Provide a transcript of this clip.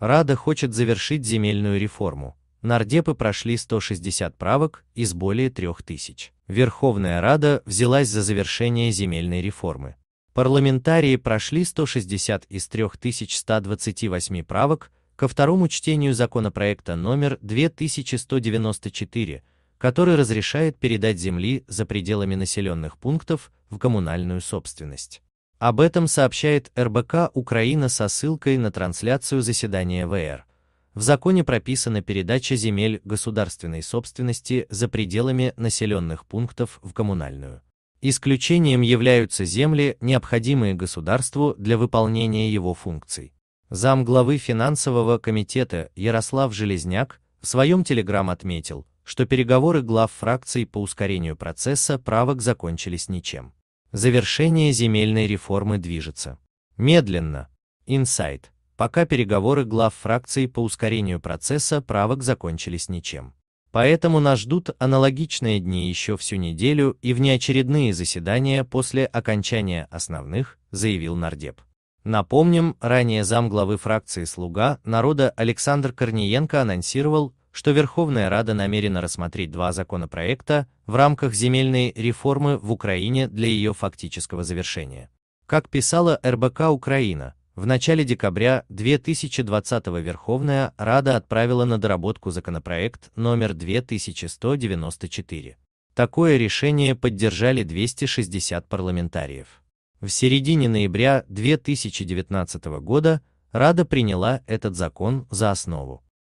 Рада хочет завершить земельную реформу. Нардепы прошли 160 правок из более 3000. Верховная Рада взялась за завершение земельной реформы. Парламентарии прошли 160 из 3128 правок ко второму чтению законопроекта номер 2194, который разрешает передать земли за пределами населенных пунктов в коммунальную собственность. Об этом сообщает РБК Украина со ссылкой на трансляцию заседания ВР. В законе прописана передача земель государственной собственности за пределами населенных пунктов в коммунальную. Исключением являются земли, необходимые государству для выполнения его функций. Зам главы финансового комитета Ярослав Железняк в своем телеграм отметил, что переговоры глав фракций по ускорению процесса правок закончились ничем. Завершение земельной реформы движется. Медленно. Инсайт. Пока переговоры глав фракций по ускорению процесса правок закончились ничем. Поэтому нас ждут аналогичные дни еще всю неделю и внеочередные заседания после окончания основных, заявил Нардеп. Напомним, ранее замглавы фракции «Слуга» народа Александр Корниенко анонсировал, что Верховная Рада намерена рассмотреть два законопроекта в рамках земельной реформы в Украине для ее фактического завершения. Как писала РБК Украина, в начале декабря 2020 Верховная Рада отправила на доработку законопроект номер 2194. Такое решение поддержали 260 парламентариев. В середине ноября 2019 года Рада приняла этот закон за основу.